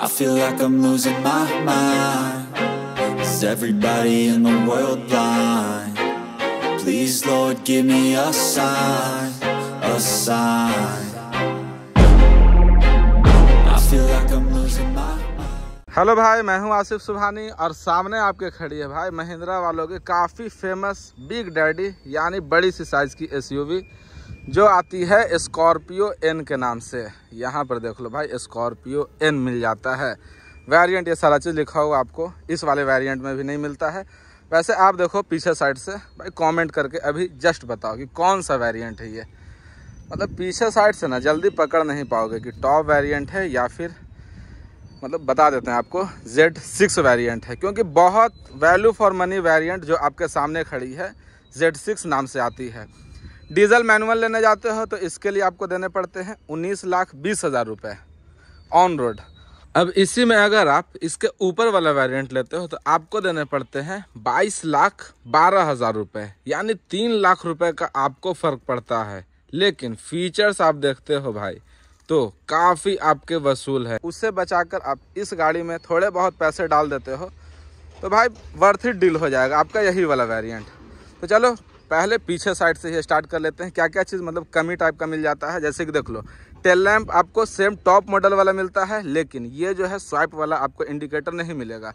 I feel like I'm losing my mind Is everybody in the world blind? Please, Lord, give me a sign A sign hello भाई मैं हूं आसिफ सुभानी और सामने आपके खड़ी है भाई महिंद्रा वालों के काफ़ी फेमस बिग डैडी यानी बड़ी सी साइज़ की एसयूवी जो आती है स्कॉर्पियो एन के नाम से यहाँ पर देख लो भाई स्कॉर्पियो एन मिल जाता है वेरिएंट ये सारा चीज़ लिखा हुआ आपको इस वाले वेरिएंट में भी नहीं मिलता है वैसे आप देखो पीछे साइड से भाई कमेंट करके अभी जस्ट बताओ कि कौन सा वेरिएंट है ये मतलब पीछे साइड से ना जल्दी पकड़ नहीं पाओगे कि टॉप वेरिएंट है या फिर मतलब बता देते हैं आपको जेड सिक्स वेरियंट है क्योंकि बहुत वैल्यू फॉर मनी वेरियंट जो आपके सामने खड़ी है जेड नाम से आती है डीजल मैनुअल लेने जाते हो तो इसके लिए आपको देने पड़ते हैं उन्नीस लाख बीस हज़ार रुपये ऑन रोड अब इसी में अगर आप इसके ऊपर वाला वेरिएंट लेते हो तो आपको देने पड़ते हैं बाईस लाख बारह हज़ार रुपये यानी तीन लाख रुपए का आपको फ़र्क पड़ता है लेकिन फीचर्स आप देखते हो भाई तो काफ़ी आपके वसूल है उससे बचाकर आप इस गाड़ी में थोड़े बहुत पैसे डाल देते हो तो भाई वर्थ डील हो जाएगा आपका यही वाला वेरिएंट तो चलो पहले पीछे साइड से ही स्टार्ट कर लेते हैं क्या क्या चीज़ मतलब कमी टाइप का मिल जाता है जैसे कि देख लो टेल लैम्प आपको सेम टॉप मॉडल वाला मिलता है लेकिन ये जो है स्वाइप वाला आपको इंडिकेटर नहीं मिलेगा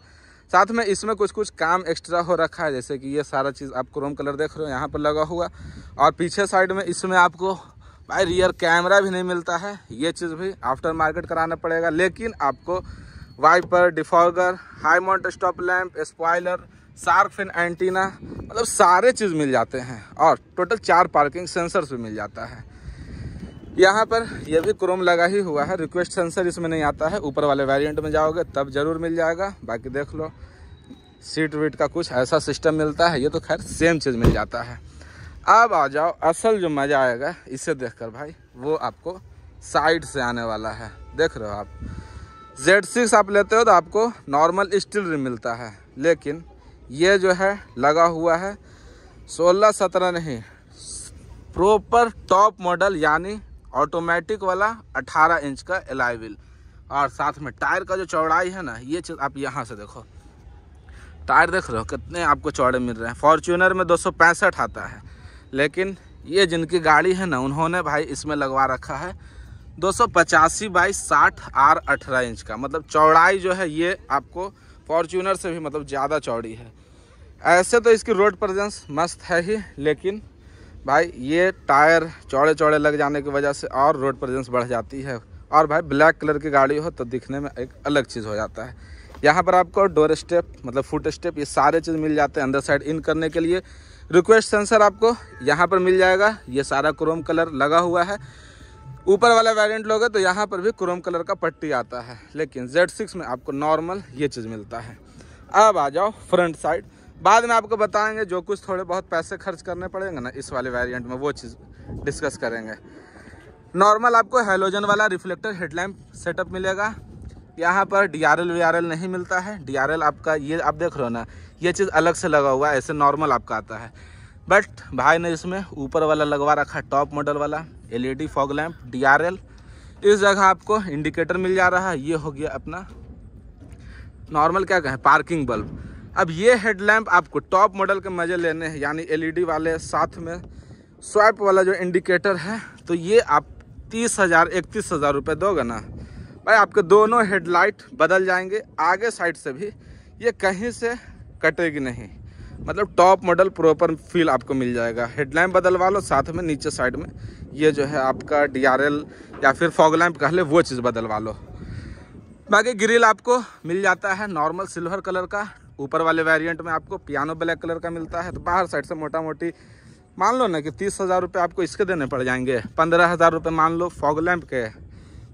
साथ में इसमें कुछ कुछ काम एक्स्ट्रा हो रखा है जैसे कि ये सारा चीज़ आप क्रोम कलर देख रहे हो यहाँ पर लगा हुआ और पीछे साइड में इसमें आपको भाई रियर कैमरा भी नहीं मिलता है ये चीज़ भी आफ्टर मार्केट कराना पड़ेगा लेकिन आपको wiper defogger high mount stop lamp spoiler shark fin antenna मतलब सारे चीज़ मिल जाते हैं और टोटल चार पार्किंग सेंसर्स भी मिल जाता है यहाँ पर यह भी क्रोम लगा ही हुआ है रिक्वेस्ट सेंसर इसमें नहीं आता है ऊपर वाले वेरिएंट में जाओगे तब ज़रूर मिल जाएगा बाकी देख लो सीट वीट का कुछ ऐसा सिस्टम मिलता है ये तो खैर सेम चीज़ मिल जाता है अब आ जाओ असल जो मज़ा आएगा इसे देखकर भाई वो आपको साइड से आने वाला है देख रहे हो आप जेड सिक्स आप लेते हो तो आपको नॉर्मल स्टील रिम मिलता है लेकिन ये जो है लगा हुआ है सोलह सत्रह नहीं प्रॉपर टॉप मॉडल यानी ऑटोमेटिक वाला 18 इंच का एलाइविल और साथ में टायर का जो चौड़ाई है ना ये चीज़ आप यहाँ से देखो टायर देख रहे हो कितने आपको चौड़े मिल रहे हैं फॉर्चूनर में दो आता है लेकिन ये जिनकी गाड़ी है ना उन्होंने भाई इसमें लगवा रखा है दो सौ पचासी बाई साठ आर अठारह इंच का मतलब चौड़ाई जो है ये आपको फॉर्चूनर से भी मतलब ज़्यादा चौड़ी है ऐसे तो इसकी रोड प्रजेंस मस्त है ही लेकिन भाई ये टायर चौड़े चौड़े लग जाने की वजह से और रोड प्रजेंस बढ़ जाती है और भाई ब्लैक कलर की गाड़ी हो तो दिखने में एक अलग चीज़ हो जाता है यहाँ पर आपको डोर स्टेप मतलब फुट स्टेप ये सारे चीज़ मिल जाते हैं अंदर साइड इन करने के लिए रिक्वेस्ट सेंसर आपको यहाँ पर मिल जाएगा ये सारा क्रोम कलर लगा हुआ है ऊपर वाला वेरिएंट लोगे तो यहाँ पर भी क्रोम कलर का पट्टी आता है लेकिन Z6 में आपको नॉर्मल ये चीज़ मिलता है अब आ जाओ फ्रंट साइड बाद में आपको बताएंगे जो कुछ थोड़े बहुत पैसे खर्च करने पड़ेंगे ना इस वाले वेरिएंट में वो चीज़ डिस्कस करेंगे नॉर्मल आपको हेलोजन वाला रिफ्लेक्टर हेडलैम्प सेटअप मिलेगा यहाँ पर डी आर एल नहीं मिलता है डी आपका ये आप देख रहे हो ना ये चीज़ अलग से लगा हुआ है ऐसे नॉर्मल आपका आता है बट भाई ने इसमें ऊपर वाला लगवा रखा टॉप मॉडल वाला एलईडी फॉग लैम्प डीआरएल इस जगह आपको इंडिकेटर मिल जा रहा है ये हो गया अपना नॉर्मल क्या कहें पार्किंग बल्ब अब ये हेडलैम्प आपको टॉप मॉडल के मज़े लेने हैं यानी एलईडी वाले साथ में स्वाइप वाला जो इंडिकेटर है तो ये आप तीस हज़ार इकतीस हज़ार रुपये दोगे ना भाई आपके दोनों हेडलाइट बदल जाएंगे आगे साइड से भी ये कहीं से कटेगी नहीं मतलब टॉप मॉडल प्रॉपर फील आपको मिल जाएगा हेडलैम्प बदलवा लो साथ में नीचे साइड में ये जो है आपका डी या फिर फॉग लैम्प कह ले वो चीज़ बदलवा लो बाकी ग्रिल आपको मिल जाता है नॉर्मल सिल्वर कलर का ऊपर वाले वेरिएंट में आपको पियानो ब्लैक कलर का मिलता है तो बाहर साइड से मोटा मोटी मान लो ना कि तीस हज़ार रुपये आपको इसके देने पड़ जाएंगे पंद्रह हज़ार रुपये मान लो फॉग लैम्प के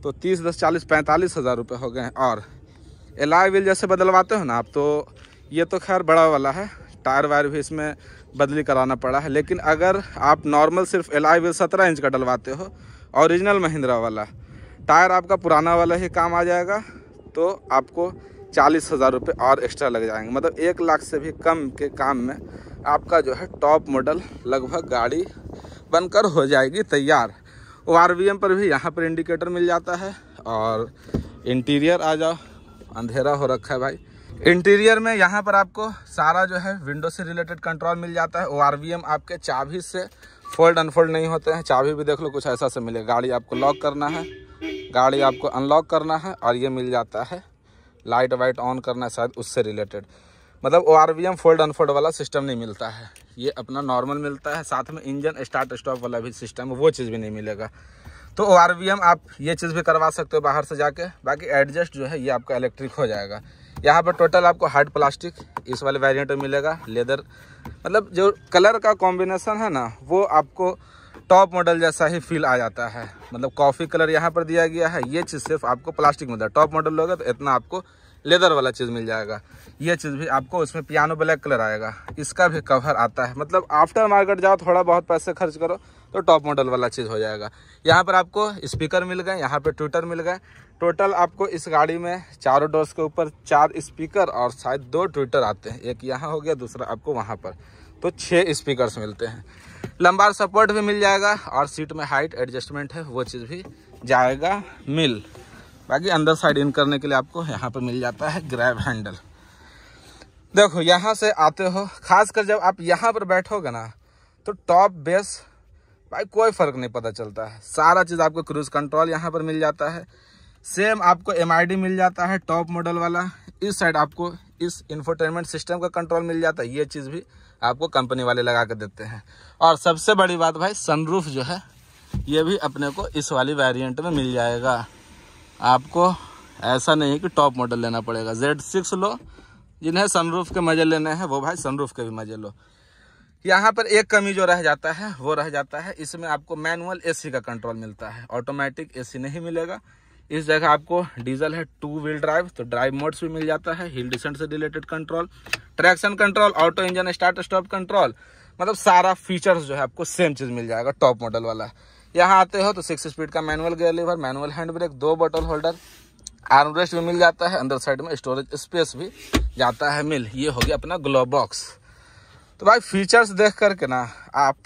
तो तीस दस चालीस पैंतालीस हज़ार रुपये हो गए और एलाई व्हील जैसे बदलवाते हो ना आप तो ये तो खैर बड़ा वाला है टायर वायर भी इसमें बदली कराना पड़ा है लेकिन अगर आप नॉर्मल सिर्फ एल आई व्हील सत्रह इंच का डलवाते हो औरिजिनल महिंद्रा वाला टायर आपका पुराना वाला ही काम आ जाएगा तो आपको चालीस हज़ार रुपये और एक्स्ट्रा लग जाएंगे मतलब एक लाख से भी कम के काम में आपका जो है टॉप मॉडल लगभग गाड़ी बनकर हो जाएगी तैयार ओ आर वी एम पर भी यहाँ पर इंडिकेटर मिल जाता है और इंटीरियर आ जाओ अंधेरा हो रखा है भाई इंटीरियर में यहाँ पर आपको सारा जो है विंडो से रिलेटेड कंट्रोल मिल जाता है ओ आपके चाबी से फोल्ड अनफोल्ड नहीं होते हैं चाबी भी देख लो कुछ ऐसा से मिले गाड़ी आपको लॉक करना है गाड़ी आपको अनलॉक करना है और ये मिल जाता है लाइट वाइट ऑन करना है शायद उससे रिलेटेड मतलब O R V M fold unfold वाला सिस्टम नहीं मिलता है ये अपना नॉर्मल मिलता है साथ में इंजन स्टार्ट स्टॉप वाला भी सिस्टम वो चीज़ भी नहीं मिलेगा तो ओ आर वी एम आप ये चीज़ भी करवा सकते हो बाहर से जाके बाकी एडजस्ट जो है ये आपका इलेक्ट्रिक हो जाएगा यहाँ पर टोटल आपको हार्ड प्लास्टिक इस वाले वेरिएंट में मिलेगा लेदर मतलब जो कलर का कॉम्बिनेशन है ना वो आपको टॉप मॉडल जैसा ही फील आ जाता है मतलब कॉफ़ी कलर यहाँ पर दिया गया है ये चीज़ सिर्फ आपको प्लास्टिक मिलता है टॉप मॉडल होगा तो इतना आपको लेदर वाला चीज़ मिल जाएगा ये चीज़ भी आपको उसमें पियानो ब्लैक कलर आएगा इसका भी कवर आता है मतलब आफ्टर मार्केट जाओ थोड़ा बहुत पैसे खर्च करो तो टॉप मॉडल वाला चीज़ हो जाएगा यहाँ पर आपको स्पीकर मिल गए यहाँ पर ट्विटर मिल गए टोटल आपको इस गाड़ी में चारों डोर्स के ऊपर चार स्पीकर और शायद दो ट्विटर आते हैं एक यहाँ हो गया दूसरा आपको वहाँ पर तो छः स्पीकर्स मिलते हैं लंबार सपोर्ट भी मिल जाएगा और सीट में हाइट एडजस्टमेंट है वो चीज़ भी जाएगा मिल बाकी अंदर साइड इन करने के लिए आपको यहाँ पर मिल जाता है ग्रैब हैंडल देखो यहाँ से आते हो खासकर जब आप यहाँ पर बैठोगे ना तो टॉप बेस भाई कोई फ़र्क नहीं पता चलता है सारा चीज़ आपको क्रूज़ कंट्रोल यहाँ पर मिल जाता है सेम आपको एम मिल जाता है टॉप मॉडल वाला इस साइड आपको इस इंफोटेनमेंट सिस्टम का कंट्रोल मिल जाता है ये चीज़ भी आपको कंपनी वाले लगा कर देते हैं और सबसे बड़ी बात भाई सनरूफ जो है ये भी अपने को इस वाली वेरिएंट में मिल जाएगा आपको ऐसा नहीं है कि टॉप मॉडल लेना पड़ेगा जेड सिक्स लो जिन्हें सनरूफ के मज़े लेने हैं वो भाई सनरूफ के भी मज़े लो यहाँ पर एक कमी जो रह जाता है वो रह जाता है इसमें आपको मैनुअल एसी का कंट्रोल मिलता है ऑटोमेटिक एसी नहीं मिलेगा इस जगह आपको डीजल है टू व्हील ड्राइव तो ड्राइव मोड्स भी मिल जाता है हिल डिसेंट से related control traction control auto engine start stop control मतलब सारा फीचर्स जो है आपको सेम चीज़ मिल जाएगा टॉप मॉडल वाला यहाँ आते हो तो सिक्स स्पीड का manual gear lever manual hand brake दो बॉटल होल्डर आर्म रेस्ट भी मिल जाता है अंदर साइड में स्टोरेज स्पेस भी जाता है मिल ये हो गया अपना ग्लोबॉक्स बॉक्स तो भाई फीचर्स देख करके ना आप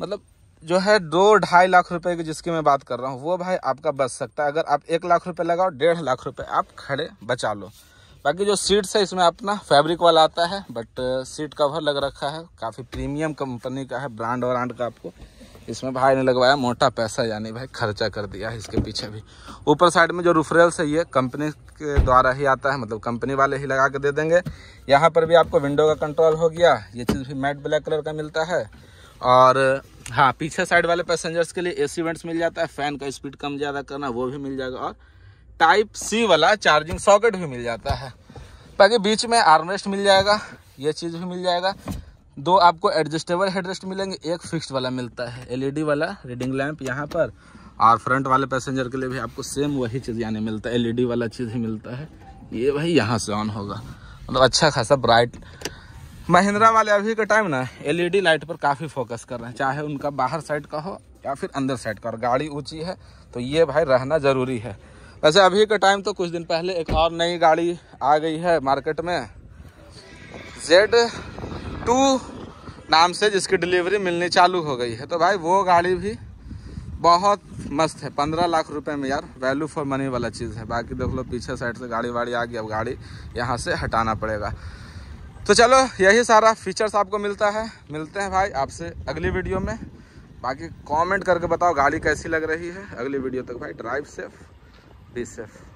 मतलब जो है दो ढाई लाख रुपए की जिसकी मैं बात कर रहा हूँ वो भाई आपका बच सकता है अगर आप एक लाख रुपए लगाओ डेढ़ लाख रुपए आप खड़े बचा लो बाकी जो सीट्स है इसमें अपना फैब्रिक वाला आता है बट सीट कवर लग रखा है काफ़ी प्रीमियम कंपनी का है ब्रांड वांड का आपको इसमें भाई ने लगवाया मोटा पैसा यानी भाई खर्चा कर दिया है इसके पीछे भी ऊपर साइड में जो रूफरेल्स है ये कंपनी के द्वारा ही आता है मतलब कंपनी वाले ही लगा के दे देंगे यहाँ पर भी आपको विंडो का कंट्रोल हो गया ये चीज़ भी मैट ब्लैक कलर का मिलता है और हाँ पीछे साइड वाले पैसेंजर्स के लिए ए सी वेंट्स मिल जाता है फ़ैन का स्पीड कम ज़्यादा करना वो भी मिल जाएगा और टाइप सी वाला चार्जिंग सॉकेट भी मिल जाता है बाकी बीच में आर्मरेस्ट मिल जाएगा ये चीज़ भी मिल जाएगा दो आपको एडजस्टेबल हेडरेस्ट मिलेंगे एक फिक्स्ड वाला मिलता है एलईडी e वाला रीडिंग लैंप यहाँ पर और फ्रंट वाले पैसेंजर के लिए भी आपको सेम वही चीज़ यानी मिलता है एलईडी e वाला चीज़ ही मिलता है ये भाई यहाँ से ऑन होगा मतलब अच्छा खासा ब्राइट महिंद्रा वाले अभी के टाइम ना एल लाइट e पर काफ़ी फोकस कर रहे हैं चाहे उनका बाहर साइड का हो या फिर अंदर साइड का और गाड़ी ऊँची है तो ये भाई रहना ज़रूरी है वैसे अभी का टाइम तो कुछ दिन पहले एक और नई गाड़ी आ गई है मार्केट में जेड टू नाम से जिसकी डिलीवरी मिलनी चालू हो गई है तो भाई वो गाड़ी भी बहुत मस्त है पंद्रह लाख रुपए में यार वैल्यू फॉर मनी वाला चीज़ है बाकी देख लो पीछे साइड से गाड़ी वाड़ी आ गई अब गाड़ी यहाँ से हटाना पड़ेगा तो चलो यही सारा फीचर्स आपको मिलता है मिलते हैं भाई आपसे अगली वीडियो में बाकी कमेंट करके बताओ गाड़ी कैसी लग रही है अगली वीडियो तक भाई ड्राइव सेफ बी सेफ़